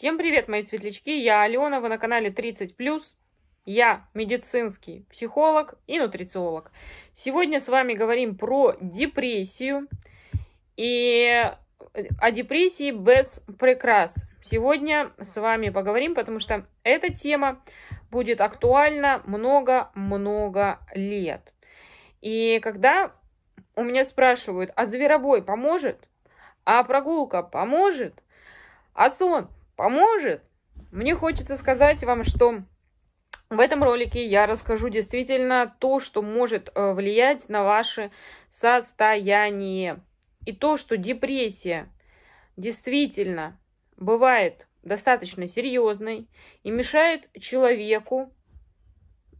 Всем привет, мои светлячки! Я Алена, вы на канале 30+. Я медицинский психолог и нутрициолог. Сегодня с вами говорим про депрессию и э, о депрессии без прикрас. Сегодня с вами поговорим, потому что эта тема будет актуальна много-много лет. И когда у меня спрашивают, а зверобой поможет? А прогулка поможет? А сон поможет. Мне хочется сказать вам, что в этом ролике я расскажу действительно то, что может э, влиять на ваше состояние. И то, что депрессия действительно бывает достаточно серьезной и мешает человеку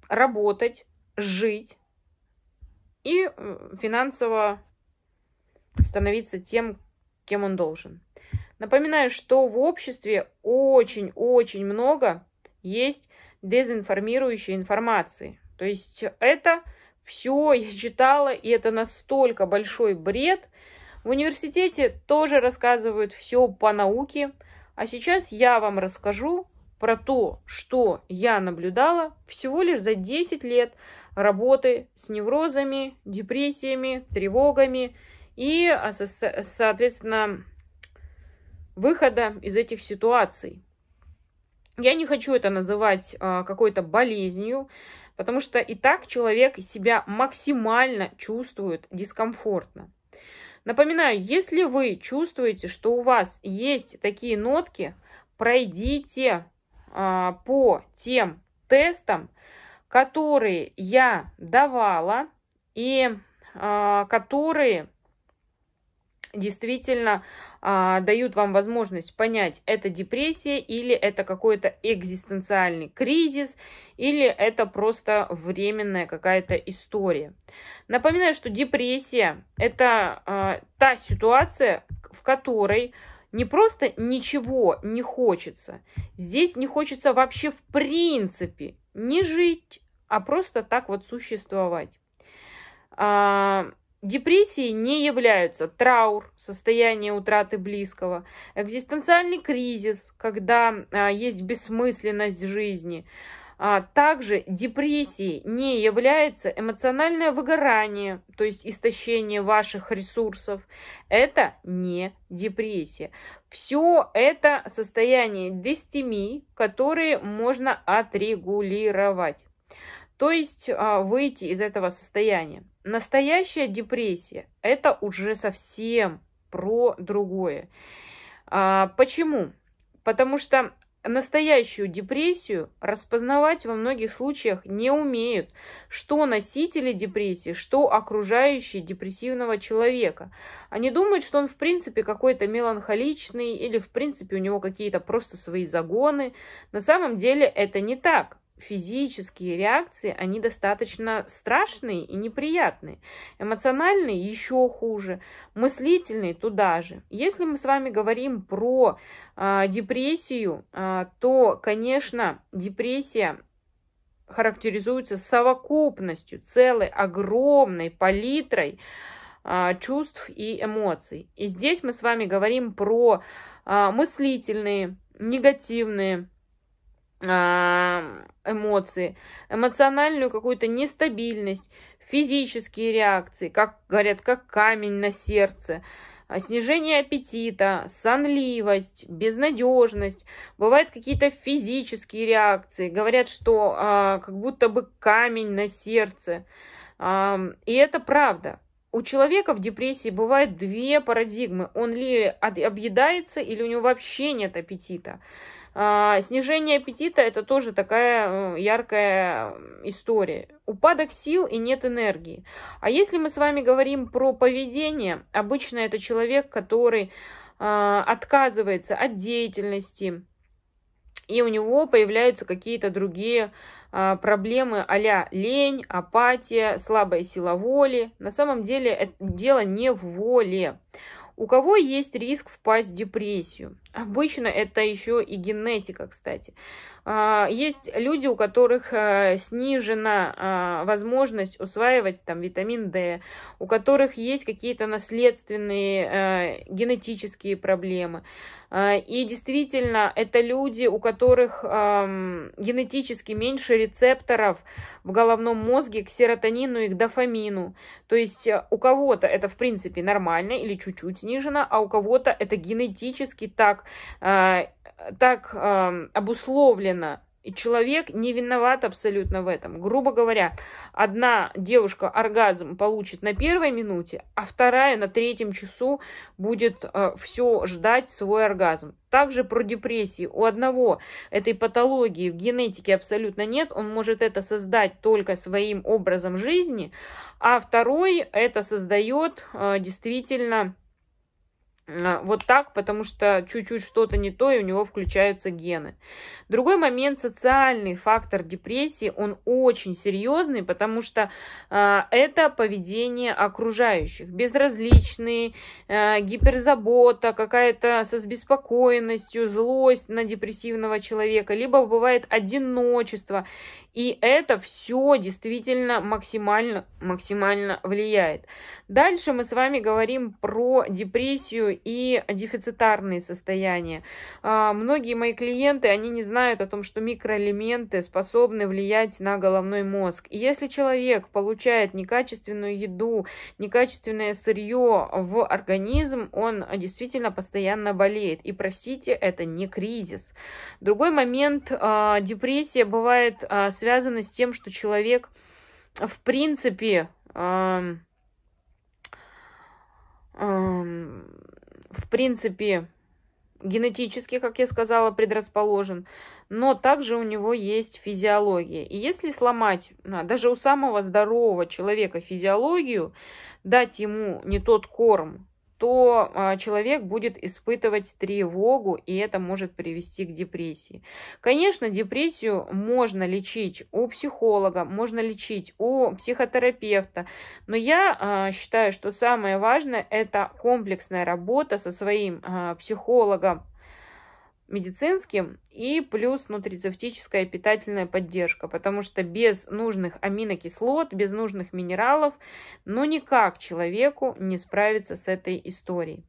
работать, жить и э, финансово становиться тем, кем он должен. Напоминаю, что в обществе очень-очень много есть дезинформирующей информации. То есть это все я читала, и это настолько большой бред. В университете тоже рассказывают все по науке, а сейчас я вам расскажу про то, что я наблюдала всего лишь за 10 лет работы с неврозами, депрессиями, тревогами и, а, соответственно, выхода из этих ситуаций. Я не хочу это называть а, какой-то болезнью, потому что и так человек себя максимально чувствует дискомфортно. Напоминаю, если вы чувствуете, что у вас есть такие нотки, пройдите а, по тем тестам, которые я давала и а, которые действительно а, дают вам возможность понять, это депрессия или это какой-то экзистенциальный кризис, или это просто временная какая-то история. Напоминаю, что депрессия – это а, та ситуация, в которой не просто ничего не хочется, здесь не хочется вообще в принципе не жить, а просто так вот существовать. А, Депрессии не являются траур, состояние утраты близкого, экзистенциальный кризис, когда а, есть бессмысленность жизни. А, также депрессией не является эмоциональное выгорание, то есть истощение ваших ресурсов. Это не депрессия. Все это состояние дистемии, которые можно отрегулировать. То есть а, выйти из этого состояния. Настоящая депрессия – это уже совсем про другое. А, почему? Потому что настоящую депрессию распознавать во многих случаях не умеют, что носители депрессии, что окружающие депрессивного человека. Они думают, что он в принципе какой-то меланхоличный или в принципе у него какие-то просто свои загоны. На самом деле это не так физические реакции, они достаточно страшные и неприятные. Эмоциональные еще хуже, мыслительные туда же. Если мы с вами говорим про э, депрессию, э, то, конечно, депрессия характеризуется совокупностью целой огромной палитрой э, чувств и эмоций. И здесь мы с вами говорим про э, мыслительные, негативные, а, эмоции, эмоциональную какую-то нестабильность, физические реакции, как говорят, как камень на сердце, а, снижение аппетита, сонливость, безнадежность, бывают какие-то физические реакции, говорят, что а, как будто бы камень на сердце. А, и это правда. У человека в депрессии бывают две парадигмы. Он ли объедается, или у него вообще нет аппетита. А, снижение аппетита – это тоже такая э, яркая история. Упадок сил и нет энергии. А если мы с вами говорим про поведение, обычно это человек, который а, отказывается от деятельности, и у него появляются какие-то другие а, проблемы а лень, апатия, слабая сила воли. На самом деле это дело не в воле. У кого есть риск впасть в депрессию? Обычно это еще и генетика, кстати. А, есть люди, у которых э, снижена а, возможность усваивать там, витамин D, у которых есть какие-то наследственные э, генетические проблемы. А, и действительно, это люди, у которых генетически меньше рецепторов в головном мозге к серотонину и к дофамину. То есть э, у кого-то это в принципе нормально или чуть-чуть снижено, а у кого-то это генетически так так, э, так эм, обусловлено. И человек не виноват абсолютно в этом. Грубо говоря, одна девушка оргазм получит на первой минуте, а вторая на третьем часу будет э, все ждать свой оргазм. Также про депрессии. У одного этой патологии в генетике абсолютно нет. Он может это создать только своим образом жизни, а второй это создает э, действительно Э, вот так, потому что чуть-чуть что-то не то, и у него включаются гены. Другой момент, социальный фактор депрессии, он очень серьезный, потому что э, это поведение окружающих. Безразличные, э, гиперзабота, какая-то со беспокойностью, злость на депрессивного человека, либо бывает одиночество. И это все действительно максимально, максимально влияет. Дальше мы с вами говорим про депрессию и дефицитарные состояния. А, многие мои клиенты, они не знают о том, что микроэлементы способны влиять на головной мозг. И если человек получает некачественную еду, некачественное сырье в организм, он действительно постоянно болеет. И простите, это не кризис. Другой момент, а, депрессия бывает а, связана с тем, что человек в принципе эм, эм, в принципе, генетически, как я сказала, предрасположен, но также у него есть физиология. И если сломать а, даже у самого здорового человека физиологию, дать ему не тот корм, то а, человек будет испытывать тревогу, и это может привести к депрессии. Конечно, депрессию можно лечить у психолога, можно лечить у психотерапевта, но я а, считаю, что самое важное – это комплексная работа со своим а, психологом, медицинским и плюс нутрицептическая питательная поддержка, потому что без нужных аминокислот, без нужных минералов, ну никак человеку не справиться с этой историей.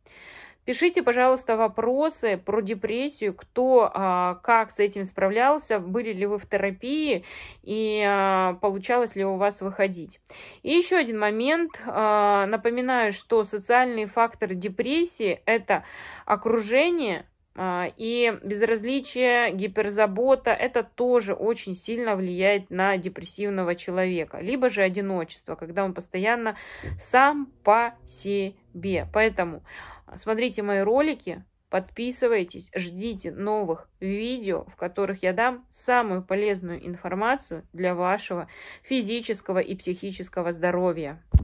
Пишите, пожалуйста, вопросы про депрессию, кто а, как с этим справлялся, были ли вы в терапии и а, получалось ли у вас выходить. И еще один момент. А, напоминаю, что социальный фактор депрессии – это окружение, а, и безразличие, гиперзабота, это тоже очень сильно влияет на депрессивного человека. Либо же одиночество, когда он постоянно сам по себе. Поэтому смотрите мои ролики, подписывайтесь, ждите новых видео, в которых я дам самую полезную информацию для вашего физического и психического здоровья.